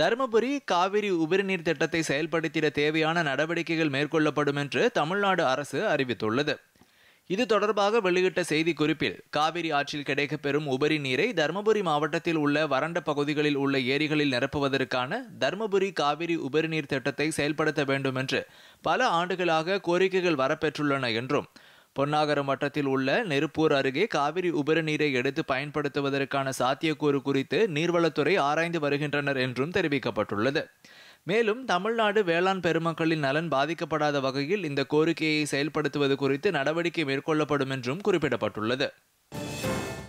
தருமபுரி காவிரி உபரிநீர் திட்டத்தை செயல்படுத்திட தேவையான நடவடிக்கைகள் மேற்கொள்ளப்படும் என்று தமிழ்நாடு அரசு அறிவித்துள்ளது இது தொடர்பாக வெளியிட்ட செய்தி குறிப்பில் காவிரி ஆற்றில் கிடைக்கப்பெறும் உபரி நீரை தருமபுரி மாவட்டத்தில் உள்ள வறண்ட பகுதிகளில் உள்ள ஏரிகளில் நிரப்புவதற்கான தருமபுரி காவிரி உபரிநீர் திட்டத்தை செயல்படுத்த வேண்டும் என்று பல ஆண்டுகளாக கோரிக்கைகள் வரப்பெற்றுள்ளன என்றும் பொன்னாகரம் வட்டத்தில் உள்ள நெருப்பூர் அருகே காவிரி உபரிநீரை எடுத்து பயன்படுத்துவதற்கான சாத்தியக்கூறு குறித்து நீர்வளத்துறை ஆராய்ந்து வருகின்றனர் என்றும் தெரிவிக்கப்பட்டுள்ளது மேலும் தமிழ்நாடு வேளாண் பெருமக்களின் நலன் பாதிக்கப்படாத வகையில் இந்த கோரிக்கையை செயல்படுத்துவது குறித்து நடவடிக்கை மேற்கொள்ளப்படும் என்றும் குறிப்பிடப்பட்டுள்ளது